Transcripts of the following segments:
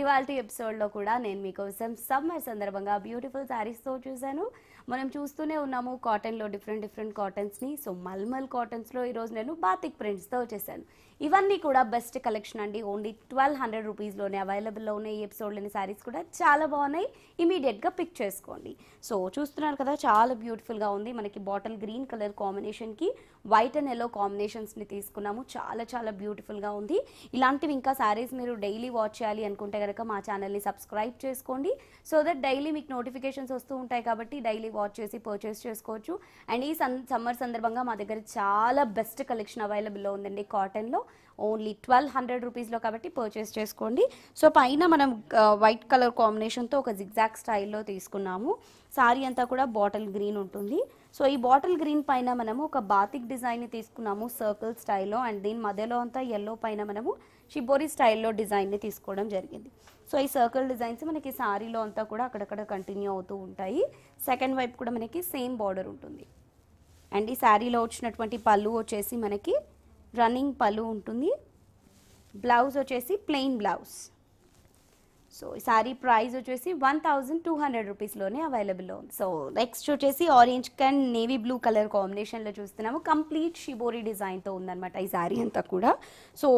ఇవాళ ఎపిసోడ్లో కూడా నేను మీకోసం సమ్మర్ సందర్భంగా బ్యూటిఫుల్ శారీస్తో చూశాను మనం చూస్తూనే ఉన్నాము కాటన్లో డిఫరెంట్ డిఫరెంట్ కాటన్స్ని సో మల్మల్ కాటన్స్లో ఈరోజు నేను బాతిక్ ప్రింట్స్తో వచ్చేసాను ఇవన్నీ కూడా బెస్ట్ కలెక్షన్ అండి ఓన్లీ ట్వెల్వ్ హండ్రెడ్ రూపీస్లోనే అవైలబుల్లో ఉన్న ఈ ఎపిసోడ్లోని శారీస్ కూడా చాలా బాగున్నాయి ఇమీడియట్గా పిక్ చేసుకోండి సో చూస్తున్నారు కదా చాలా బ్యూటిఫుల్గా ఉంది మనకి బాటిల్ గ్రీన్ కలర్ కాంబినేషన్కి వైట్ అండ్ ఎల్లో కాంబినేషన్స్ని తీసుకున్నాము చాలా చాలా బ్యూటిఫుల్గా ఉంది ఇలాంటివి ఇంకా శారీస్ మీరు డైలీ వాచ్ చేయాలి అనుకుంటే కనుక మా ఛానల్ని సబ్స్క్రైబ్ చేసుకోండి సో దట్ డైలీ మీకు నోటిఫికేషన్స్ వస్తూ ఉంటాయి కాబట్టి డైలీ వాచ్ చేసి పర్చేస్ చేసుకోవచ్చు అండ్ ఈ సన్ సమ్మర్ సందర్భంగా మా దగ్గర చాలా బెస్ట్ కలెక్షన్ అవైలబుల్లో ఉందండి కాటన్లో ఓన్లీ ట్వెల్వ్ హండ్రెడ్ రూపీస్లో కాబట్టి పర్చేస్ చేసుకోండి సో పైన మనం వైట్ కలర్ కాంబినేషన్తో ఒక జిగ్జాక్ స్టైల్లో తీసుకున్నాము సారీ అంతా కూడా బాటిల్ గ్రీన్ ఉంటుంది సో ఈ బాటిల్ గ్రీన్ పైన మనము ఒక బాతిక్ డిజైన్ని తీసుకున్నాము సర్కిల్ స్టైల్లో అండ్ దీని మధ్యలో అంతా ఎల్లో పైన మనము షిబోరి స్టైల్లో డిజైన్ని తీసుకోవడం జరిగింది సో ఈ సర్కిల్ డిజైన్స్ మనకి శారీలో అంతా కూడా అక్కడక్కడ కంటిన్యూ అవుతూ ఉంటాయి సెకండ్ వైపు కూడా మనకి సేమ్ బార్డర్ ఉంటుంది అండ్ ఈ శారీలో వచ్చినటువంటి పళ్ళు వచ్చేసి మనకి రన్నింగ్ పళ్ళు ఉంటుంది బ్లౌజ్ వచ్చేసి ప్లెయిన్ బ్లౌజ్ సో ఈ సారీ ప్రైస్ వచ్చేసి వన్ థౌజండ్ టూ హండ్రెడ్ రూపీస్లోనే అవైలబుల్లో ఉంది సో నెక్స్ట్ వచ్చేసి ఆరెంజ్ కన్ నేవీ బ్లూ కలర్ కాంబినేషన్లో చూస్తున్నాము కంప్లీట్ షిబోరి డిజైన్తో ఉందన్నమాట ఈ శారీ అంతా కూడా సో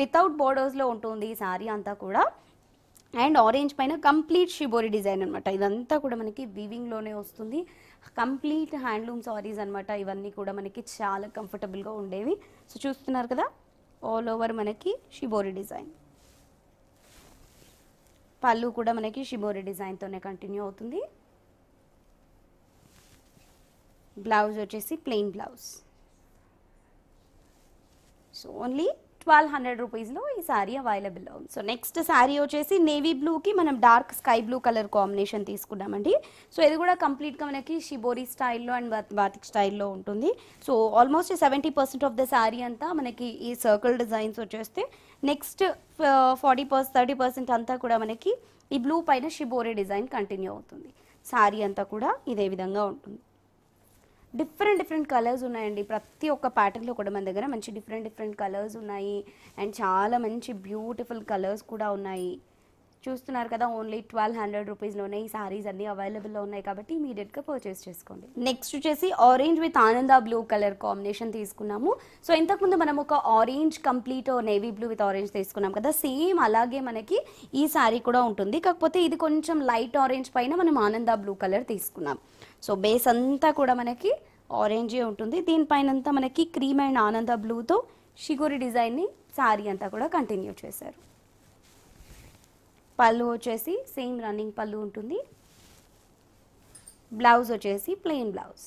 వితౌట్ బోర్డర్స్లో ఉంటుంది ఈ శారీ అంతా కూడా అండ్ ఆరెంజ్ పైన కంప్లీట్ షిబోరి డిజైన్ అనమాట ఇదంతా కూడా మనకి వీవింగ్లోనే వస్తుంది కంప్లీట్ హ్యాండ్లూమ్ సారీస్ అనమాట ఇవన్నీ కూడా మనకి చాలా కంఫర్టబుల్గా ఉండేవి సో చూస్తున్నారు కదా ఆల్ ఓవర్ మనకి షిబోరి డిజైన్ పళ్ళు కూడా మనకి షిబోరి డిజైన్తోనే కంటిన్యూ అవుతుంది బ్లౌజ్ వచ్చేసి plain blouse so only twelve hundred రూపీస్లో ఈ శారీ అవైలబుల్ ఉంది సో నెక్స్ట్ శారీ వచ్చేసి నేవీ బ్లూకి మనం dark sky blue colour combination తీసుకున్నామండి సో ఇది కూడా కంప్లీట్గా మనకి షిబోరీ స్టైల్లో అండ్ బాతిక్ స్టైల్లో ఉంటుంది so almost seventy percent of the sari అంతా మనకి ఈ సర్కిల్ డిజైన్స్ వచ్చేస్తే next forty percent thirty percent అంతా కూడా మనకి ఈ బ్లూ పైన షిబోరీ డిజైన్ కంటిన్యూ అవుతుంది శారీ అంతా కూడా ఇదే విధంగా ఉంటుంది డిఫరెంట్ డిఫరెంట్ కలర్స్ ఉన్నాయండి ప్రతి ఒక్క ప్యాటర్న్లో కూడా మన దగ్గర మంచి డిఫరెంట్ డిఫరెంట్ కలర్స్ ఉన్నాయి అండ్ చాలా మంచి బ్యూటిఫుల్ కలర్స్ కూడా ఉన్నాయి చూస్తున్నారు కదా ఓన్లీ ట్వెల్వ్ హండ్రెడ్ రూపీస్లోనే ఈ సారీస్ అన్ని అవైలబుల్లో ఉన్నాయి కాబట్టి ఇమీడియట్గా పర్చేస్ చేసుకోండి నెక్స్ట్ వచ్చేసి ఆరెంజ్ విత్ ఆనంద బ్లూ కలర్ కాంబినేషన్ తీసుకున్నాము సో ఇంతకుముందు మనం ఒక orange complete navy blue with orange తీసుకున్నాం కదా సేమ్ అలాగే మనకి ఈ సారీ కూడా ఉంటుంది కాకపోతే ఇది కొంచెం లైట్ ఆరెంజ్ పైన మనం ఆనంద బ్లూ కలర్ తీసుకున్నాం సో బేస్ అంతా కూడా మనకి ఆరెంజే ఉంటుంది దీనిపైన మనకి క్రీమ్ అండ్ ఆనంద బ్లూతో షిగోరి డిజైన్ని సారీ అంతా కూడా కంటిన్యూ చేశారు పళ్ళు వచ్చేసి సేమ్ రన్నింగ్ పళ్ళు ఉంటుంది బ్లౌజ్ వచ్చేసి ప్లెయిన్ బ్లౌజ్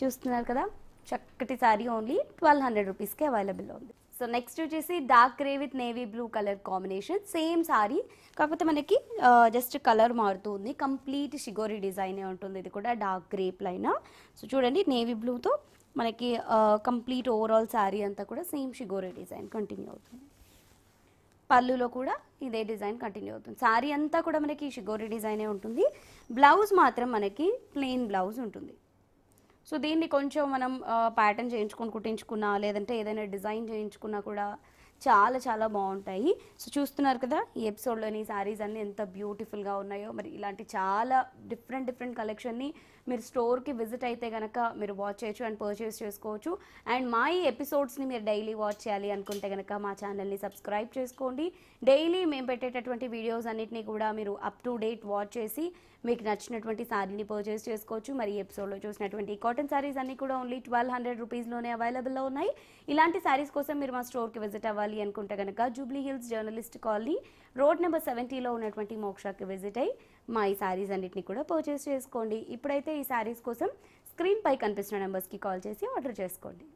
చూస్తున్నారు కదా చక్కటి శారీ ఓన్లీ ట్వెల్వ్ హండ్రెడ్ రూపీస్కి అవైలబుల్ ఉంది సో నెక్స్ట్ వచ్చేసి dark grey with navy blue colour combination same sari కాకపోతే మనకి జస్ట్ కలర్ మారుతుంది కంప్లీట్ షిగోరీ డిజైనే ఉంటుంది ఇది కూడా డార్క్ గ్రే ప్లైనా సో చూడండి నేవీ బ్లూతో మనకి కంప్లీట్ ఓవరాల్ శారీ అంతా కూడా సేమ్ షిగోరీ డిజైన్ కంటిన్యూ అవుతుంది పళ్ళులో కూడా ఇదే డిజైన్ కంటిన్యూ అవుతుంది శారీ అంతా కూడా మనకి షిగోరి డిజైనే ఉంటుంది బ్లౌజ్ మాత్రం మనకి ప్లెయిన్ బ్లౌజ్ ఉంటుంది సో దీన్ని కొంచెం మనం ప్యాటర్న్ చేయించుకొని కుట్టించుకున్నా లేదంటే ఏదైనా డిజైన్ చేయించుకున్నా కూడా చాలా చాలా బాగుంటాయి సో చూస్తున్నారు కదా ఈ ఎపిసోడ్లోని శారీస్ అన్నీ ఎంత బ్యూటిఫుల్గా ఉన్నాయో మరి ఇలాంటి చాలా డిఫరెంట్ డిఫరెంట్ కలెక్షన్ని మీరు స్టోర్కి విజిట్ అయితే కనుక మీరు వాచ్ చేయొచ్చు అండ్ పర్చేస్ చేసుకోవచ్చు అండ్ మా ఈ ఎపిసోడ్స్ని మీరు డైలీ వాచ్ చేయాలి అనుకుంటే కనుక మా ఛానల్ని సబ్స్క్రైబ్ చేసుకోండి డైలీ మేము పెట్టేటటువంటి వీడియోస్ అన్నింటినీ కూడా మీరు అప్ టు డేట్ వాచ్ చేసి మీకు నచ్చినటువంటి శారీని పర్చేస్ చేసుకోవచ్చు మరి ఈ ఎపిసోడ్లో చూసినటువంటి కాటన్ శారీస్ అన్నీ కూడా ఓన్లీ ట్వెల్వ్ హండ్రెడ్ రూపీస్లోనే అవైలబుల్లో ఉన్నాయి ఇలాంటి శారీస్ కోసం మీరు మా స్టోర్కి విజిట్ అవ్వాలి కావాలి అనుకుంటే కనుక Jubilee Hills journalist colony road number సెవెంటీలో ఉన్నటువంటి మోక్షాకి విజిట్ అయ్యి మా ఈ శారీస్ అన్నింటినీ కూడా పర్చేస్ చేసుకోండి ఇప్పుడైతే ఈ శారీస్ కోసం స్క్రీన్ పై కనిపిస్తున్న నెంబర్స్కి కాల్ చేసి ఆర్డర్ చేసుకోండి